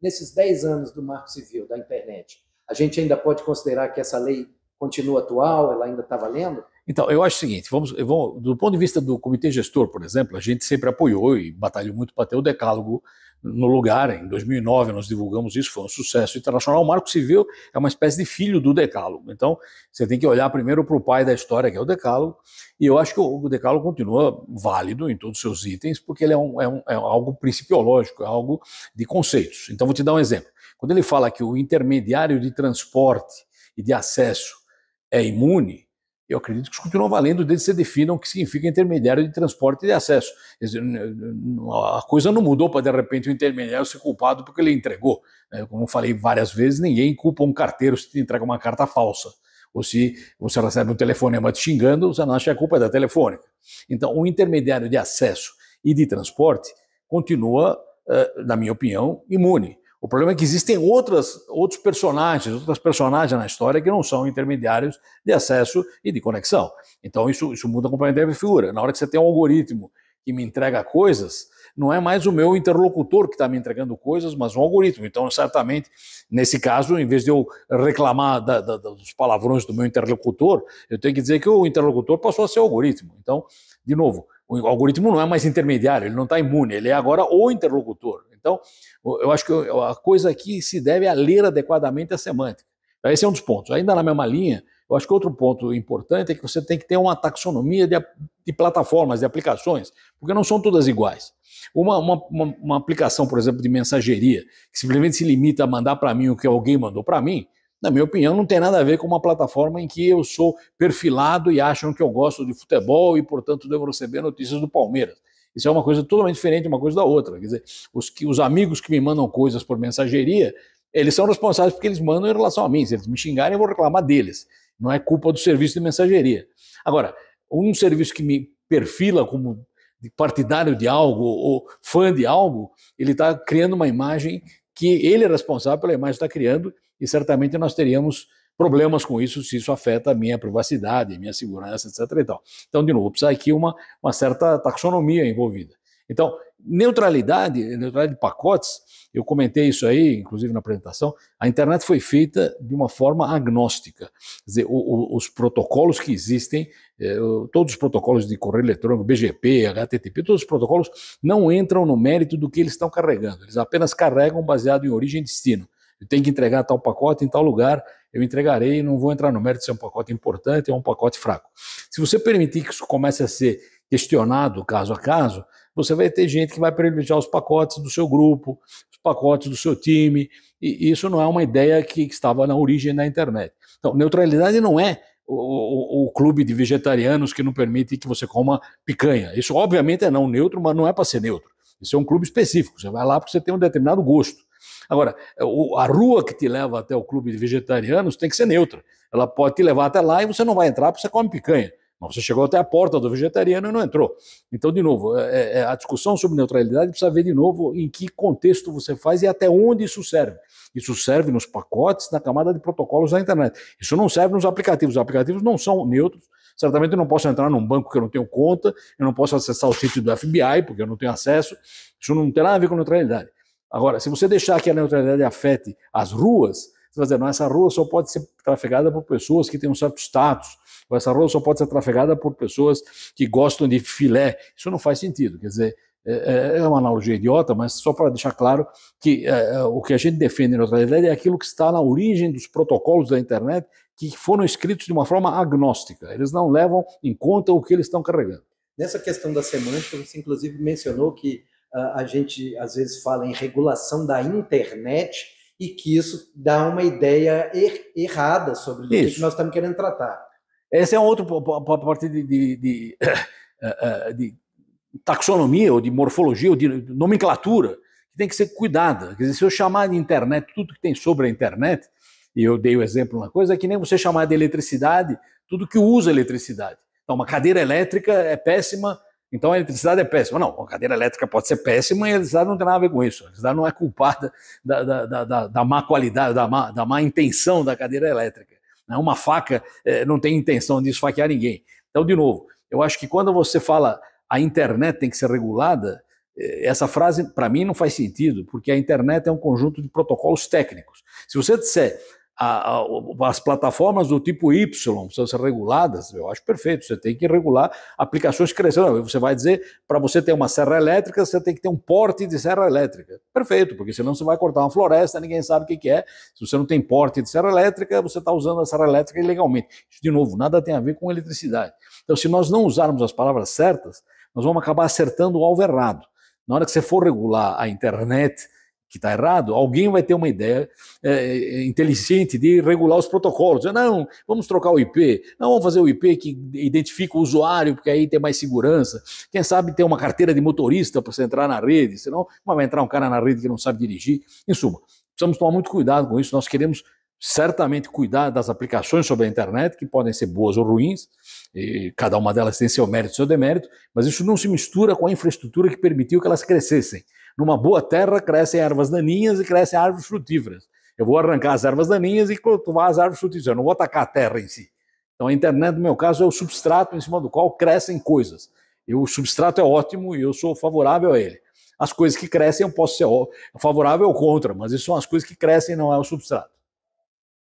nesses 10 anos do marco civil da internet, a gente ainda pode considerar que essa lei continua atual, ela ainda está valendo? Então, eu acho o seguinte, vamos, vamos, do ponto de vista do comitê gestor, por exemplo, a gente sempre apoiou e batalhou muito para ter o decálogo no lugar. Em 2009 nós divulgamos isso, foi um sucesso internacional. O Marco Civil é uma espécie de filho do decálogo. Então, você tem que olhar primeiro para o pai da história, que é o decálogo, e eu acho que o decálogo continua válido em todos os seus itens, porque ele é, um, é, um, é algo principiológico, é algo de conceitos. Então, vou te dar um exemplo. Quando ele fala que o intermediário de transporte e de acesso é imune, eu acredito que isso continua valendo desde que se definam o que significa intermediário de transporte e de acesso. Dizer, a coisa não mudou para, de repente, o intermediário ser culpado porque ele entregou. Né? Como eu falei várias vezes, ninguém culpa um carteiro se te entrega uma carta falsa. Ou se você recebe um telefonema te xingando, você não acha que a culpa é da telefônica. Então, o intermediário de acesso e de transporte continua, eh, na minha opinião, imune. O problema é que existem outras, outros personagens, outras personagens na história que não são intermediários de acesso e de conexão. Então isso, isso muda completamente a figura. Na hora que você tem um algoritmo que me entrega coisas, não é mais o meu interlocutor que está me entregando coisas, mas um algoritmo. Então, certamente, nesse caso, em vez de eu reclamar da, da, dos palavrões do meu interlocutor, eu tenho que dizer que o interlocutor passou a ser algoritmo. Então, de novo, o algoritmo não é mais intermediário, ele não está imune, ele é agora o interlocutor. Então, eu acho que a coisa aqui se deve a é ler adequadamente a semântica. Então, esse é um dos pontos. Ainda na mesma linha, eu acho que outro ponto importante é que você tem que ter uma taxonomia de, de plataformas, de aplicações, porque não são todas iguais. Uma, uma, uma, aplicação, por exemplo, de mensageria, que simplesmente se limita a mandar para mim o que alguém mandou para mim, na minha opinião, não tem nada a ver com uma plataforma em que eu sou perfilado e acham que eu gosto de futebol e, portanto, devo receber notícias do Palmeiras. Isso é uma coisa totalmente diferente uma coisa da outra. Quer dizer, os, que, os amigos que me mandam coisas por mensageria, eles são responsáveis porque eles mandam em relação a mim. Se eles me xingarem, eu vou reclamar deles. Não é culpa do serviço de mensageria. Agora, um serviço que me perfila como partidário de algo ou fã de algo, ele está criando uma imagem que ele é responsável pela imagem que está criando e certamente nós teríamos problemas com isso se isso afeta a minha privacidade, a minha segurança, etc. Então, de novo, precisa aqui uma, uma certa taxonomia envolvida. Então, neutralidade, neutralidade de pacotes, eu comentei isso aí, inclusive na apresentação, a internet foi feita de uma forma agnóstica. Quer dizer, o, o, os protocolos que existem, eh, todos os protocolos de correio eletrônico, BGP, HTTP, todos os protocolos não entram no mérito do que eles estão carregando, eles apenas carregam baseado em origem e destino. Eu tenho que entregar tal pacote em tal lugar, eu entregarei, e não vou entrar no mérito se é um pacote importante ou um pacote fraco. Se você permitir que isso comece a ser questionado caso a caso, você vai ter gente que vai privilegiar os pacotes do seu grupo, os pacotes do seu time, e isso não é uma ideia que, estava na origem da internet. Então, neutralidade não é o, o, o, clube de vegetarianos que não permite que você coma picanha. Isso, obviamente, é não neutro, mas não é para ser neutro. Isso é um clube específico. Você vai lá porque você tem um determinado gosto. Agora, a rua que te leva até o clube de vegetarianos tem que ser neutra. Ela pode te levar até lá e você não vai entrar porque você come picanha. Mas você chegou até a porta do vegetariano e não entrou. Então, de novo, é, é, é, a discussão sobre neutralidade precisa ver de novo em que contexto você faz e até onde isso serve. Isso serve nos pacotes, na camada de protocolos da internet. Isso não serve nos aplicativos. Os aplicativos não são neutros. Certamente eu não posso entrar num banco que eu não tenho conta, eu não posso acessar o sítio do FBI, porque eu não tenho acesso. Isso não tem nada a ver com neutralidade. Agora, se você deixar que a neutralidade afete as ruas, você vai dizer, não, essa rua só pode ser trafegada por pessoas que têm um certo status, ou essa rua só pode ser trafegada por pessoas que gostam de filé. Isso não faz sentido, quer dizer, é, é, é uma analogia idiota, mas só para deixar claro que é, é o que a gente defende na verdade é aquilo que está na origem dos protocolos da internet que foram escritos de uma forma agnóstica. Eles não levam em conta o que eles estão carregando. Nessa questão da semântica, você inclusive mencionou que uh, a gente às vezes fala em regulação da internet e que isso dá uma ideia er errada sobre o que, nós estamos querendo tratar. Esse é um outro parte de, de, de, eh, eh, de, taxonomia ou de morfologia ou de nomenclatura que tem que ser cuidada. Quer dizer, se eu chamar de internet tudo que tem sobre a internet, e eu dei o exemplo uma coisa, é que nem você chamar de eletricidade tudo que usa eletricidade. Então, uma cadeira elétrica é péssima então a eletricidade é péssima. Não, a cadeira elétrica pode ser péssima e a eletricidade não tem nada a ver com isso. A eletricidade não é culpada da, da, da, da má qualidade, da má, da má intenção da cadeira elétrica. Né? Uma faca é, não tem intenção de esfaquear ninguém. Então, de novo, eu acho que quando você fala a internet tem que ser regulada, é, essa frase para mim não faz sentido, porque a internet é um conjunto de protocolos técnicos. Se você disser a, a, as plataformas do tipo Y precisam ser reguladas, eu acho perfeito. Você tem que regular aplicações crescendo. Você vai dizer, para você ter uma serra elétrica, você tem que ter um porte de serra elétrica. Perfeito, porque senão você vai cortar uma floresta, ninguém sabe o que, que é. Se você não tem porte de serra elétrica, você está usando a serra elétrica ilegalmente. Isso, de novo, nada tem a ver com eletricidade. Então, se nós não usarmos as palavras certas, nós vamos acabar acertando o alvo errado. Na hora que você for regular a internet, que está errado, alguém vai ter uma ideia é, é, inteligente de regular os protocolos. Não, vamos trocar o IP, não vamos fazer o IP que identifica o usuário, porque aí tem mais segurança. Quem sabe ter uma carteira de motorista para você entrar na rede, senão vai entrar um cara na rede que não sabe dirigir. Em suma, precisamos tomar muito cuidado com isso. Nós queremos certamente cuidar das aplicações sobre a internet, que podem ser boas ou ruins, e cada uma delas tem seu mérito e seu demérito, mas isso não se mistura com a infraestrutura que permitiu que elas crescessem. Numa boa terra crescem ervas daninhas e crescem árvores frutíferas. Eu vou arrancar as ervas daninhas e cultivar as árvores frutíferas. Eu não vou atacar a terra em si. Então a internet, no meu caso, é o substrato em cima do qual crescem coisas. E o substrato é ótimo e eu sou favorável a ele. As coisas que crescem eu posso ser favorável ou contra, mas isso são as coisas que crescem, não é o substrato.